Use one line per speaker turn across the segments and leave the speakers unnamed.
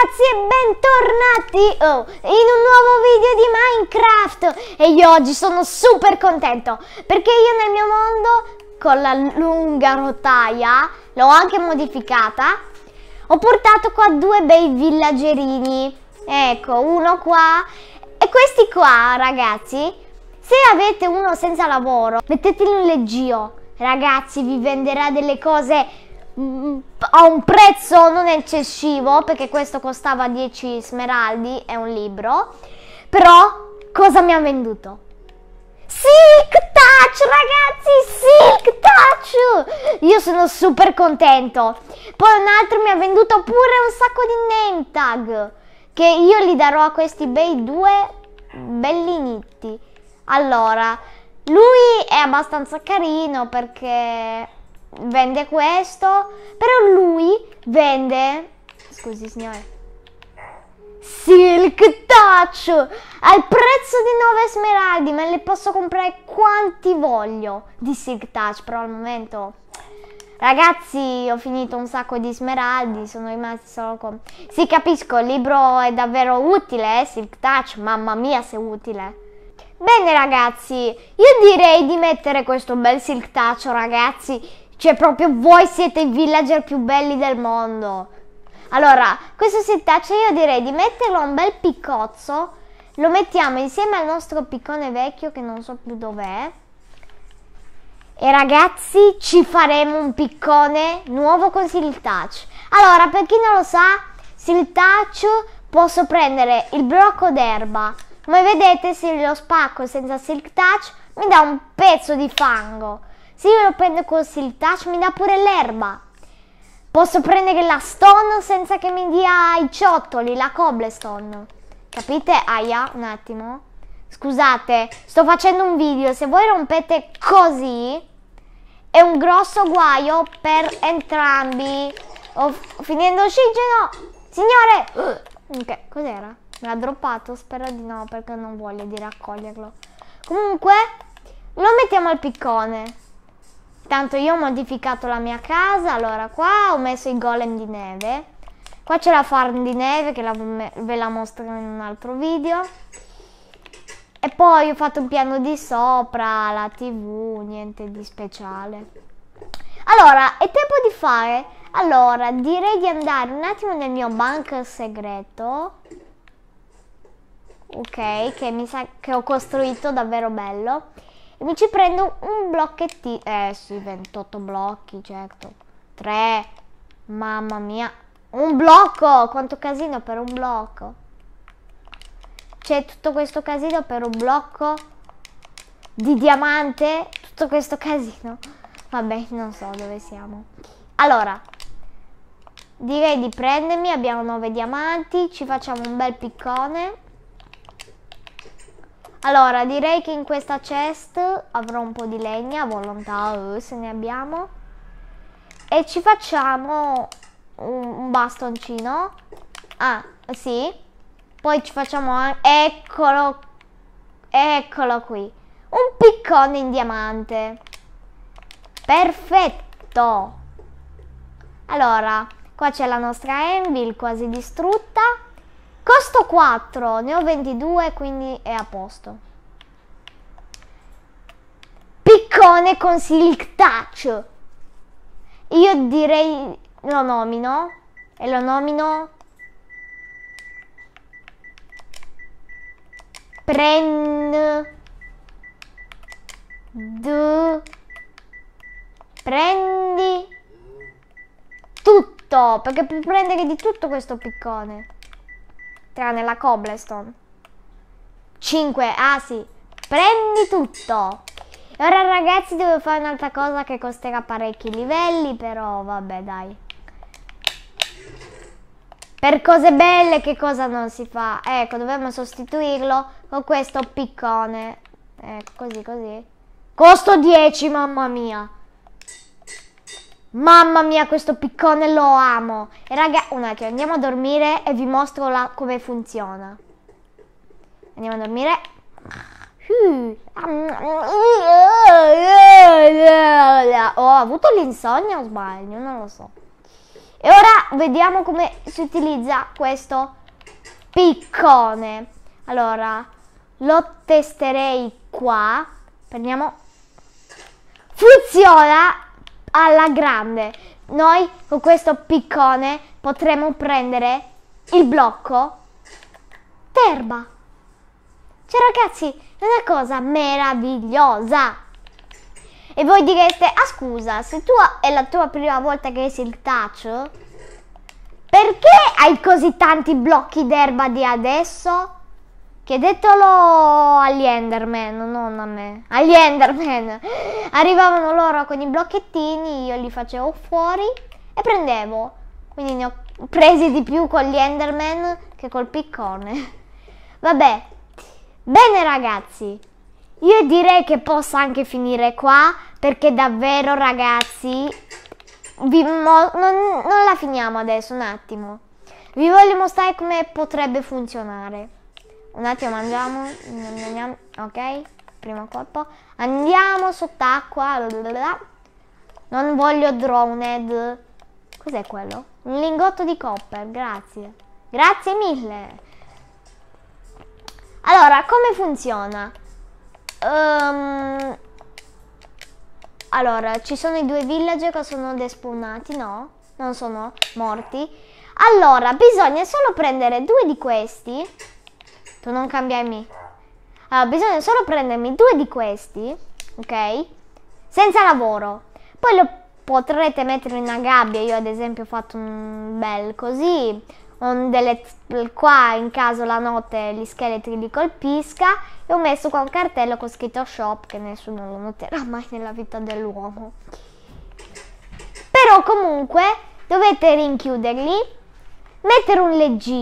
ragazzi e bentornati oh, in un nuovo video di Minecraft e io oggi sono super contento perché io nel mio mondo con la lunga rotaia l'ho anche modificata ho portato qua due bei villagerini ecco uno qua e questi qua ragazzi se avete uno senza lavoro mettetelo in leggio ragazzi vi venderà delle cose a un prezzo non eccessivo, perché questo costava 10 smeraldi, è un libro. Però cosa mi ha venduto? Silk Touch, ragazzi, Silk Touch! Io sono super contento. Poi un altro mi ha venduto pure un sacco di name tag, che io li darò a questi bei due bellinitti. Allora, lui è abbastanza carino perché vende questo, però lui vende, scusi signore, Silk Touch al prezzo di 9 smeraldi, ma le posso comprare quanti voglio di Silk Touch, però al momento... Ragazzi, ho finito un sacco di smeraldi, sono rimasti solo con... Sì, capisco, il libro è davvero utile, eh? Silk Touch, mamma mia se utile. Bene ragazzi, io direi di mettere questo bel Silk Touch, ragazzi, cioè proprio voi siete i villager più belli del mondo. Allora, questo setaccio io direi di metterlo a un bel piccozzo. Lo mettiamo insieme al nostro piccone vecchio che non so più dov'è. E ragazzi, ci faremo un piccone nuovo con Silk Touch. Allora, per chi non lo sa, Silk Touch posso prendere il blocco d'erba. Come vedete, se lo spacco senza Silk Touch, mi dà un pezzo di fango. Se io lo prendo così, il touch mi dà pure l'erba. Posso prendere la stone senza che mi dia i ciottoli, la cobblestone. Capite? Aia, un attimo. Scusate, sto facendo un video, se voi rompete così è un grosso guaio per entrambi. Oh, finendo ossigeno. Signore! Ok, cos'era? Me l'ha droppato? Spero di no, perché non voglio di raccoglierlo. Comunque, lo mettiamo al piccone. Tanto io ho modificato la mia casa, allora qua ho messo i golem di neve. Qua c'è la farm di neve che la, ve la mostro in un altro video. E poi ho fatto un piano di sopra, la tv, niente di speciale. Allora, è tempo di fare... Allora, direi di andare un attimo nel mio bunker segreto. Ok, che mi sa che ho costruito davvero bello. E mi ci prendo un blocchettino. Eh sì, 28 blocchi, certo. 3. Mamma mia. Un blocco! Quanto casino per un blocco. C'è tutto questo casino per un blocco di diamante. Tutto questo casino. Vabbè, non so dove siamo. Allora, direi di prendermi. Abbiamo 9 diamanti. Ci facciamo un bel piccone. Allora, direi che in questa chest avrò un po' di legna volontà, eh, se ne abbiamo. E ci facciamo un, un bastoncino. Ah, sì. Poi ci facciamo Eccolo. Eccolo qui. Un piccone in diamante. Perfetto. Allora, qua c'è la nostra anvil quasi distrutta posto 4, ne ho 22, quindi è a posto. Piccone con Silk Touch. Io direi lo nomino e lo nomino prend du, prendi tutto perché puoi prendere di tutto questo piccone tranne la cobblestone. 5, ah sì, prendi tutto! E ora ragazzi devo fare un'altra cosa che costerà parecchi livelli, però vabbè dai. Per cose belle che cosa non si fa? Ecco, dobbiamo sostituirlo con questo piccone. Ecco, così, così. Costo 10, mamma mia. Mamma mia, questo piccone lo amo. E raga, un attimo, andiamo a dormire e vi mostro la, come funziona. Andiamo a dormire. Oh, ho avuto l'insonnia o sbaglio? Non lo so. E ora vediamo come si utilizza questo piccone. Allora, lo testerei qua. Prendiamo. Funziona alla grande. Noi con questo piccone potremo prendere il blocco terba. Cioè ragazzi, è una cosa meravigliosa. E voi direte, ah scusa, se tu è la tua prima volta che usi il taccio, perché hai così tanti blocchi d'erba di adesso? Chiedetelo agli Enderman, non a me. Agli Enderman. Arrivavano loro con i blocchettini, io li facevo fuori e prendevo. Quindi ne ho presi di più con gli Enderman che col piccone. Vabbè. Bene ragazzi, io direi che posso anche finire qua perché davvero ragazzi vi non, non la finiamo adesso un attimo. Vi voglio mostrare come potrebbe funzionare. Un attimo mangiamo. Ok, primo colpo. Andiamo sott'acqua. Non voglio droned. Cos'è quello? Un lingotto di copper, grazie. Grazie mille. Allora, come funziona? Um, allora, ci sono i due villager che sono despawnati, no? Non sono morti. Allora, bisogna solo prendere due di questi tu non cambiami. Allora, bisogna solo prendermi due di questi, ok? Senza lavoro. Poi lo potrete mettere in una gabbia. Io ad esempio ho fatto un bel così. Delle, qua in caso la notte gli scheletri li colpisca e ho messo qua un cartello con scritto shop che nessuno lo noterà mai nella vita dell'uomo però comunque dovete rinchiuderli Mettere un leggio,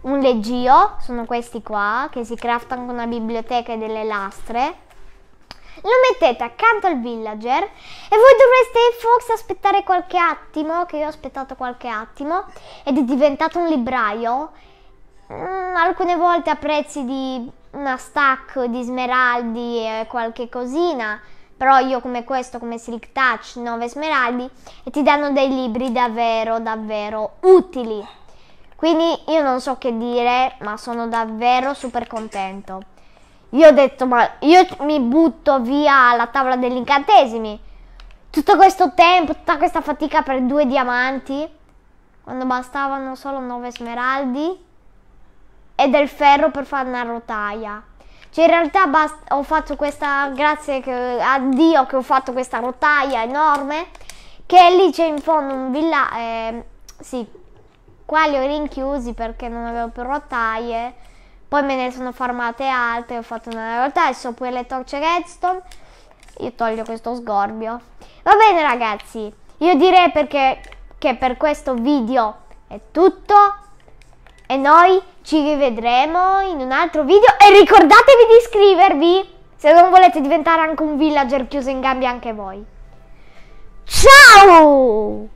un leggio, sono questi qua, che si craftano con una biblioteca e delle lastre. Lo mettete accanto al villager e voi dovreste forse aspettare qualche attimo, che io ho aspettato qualche attimo, ed è diventato un libraio. Mm, alcune volte a prezzi di una stack di smeraldi e qualche cosina, però io come questo, come Silk Touch, 9 smeraldi e ti danno dei libri davvero, davvero utili. Quindi io non so che dire, ma sono davvero super contento. Io ho detto, ma io mi butto via la tavola degli incantesimi. Tutto questo tempo, tutta questa fatica per due diamanti, quando bastavano solo 9 smeraldi e del ferro per fare una rotaia. Cioè in realtà ho fatto questa, grazie che, a Dio che ho fatto questa rotaia enorme, che lì c'è cioè, in fondo un villaggio. eh, sì, qua li ho rinchiusi perché non avevo più rotaie, poi me ne sono formate altre, ho fatto una rotaia, so pure le torce redstone, io toglio questo sgorbio. Va bene ragazzi, io direi perché, che per questo video è tutto, e noi ci rivedremo in un altro video e ricordatevi di iscrivervi se non volete diventare anche un villager chiuso in gambe anche voi. Ciao!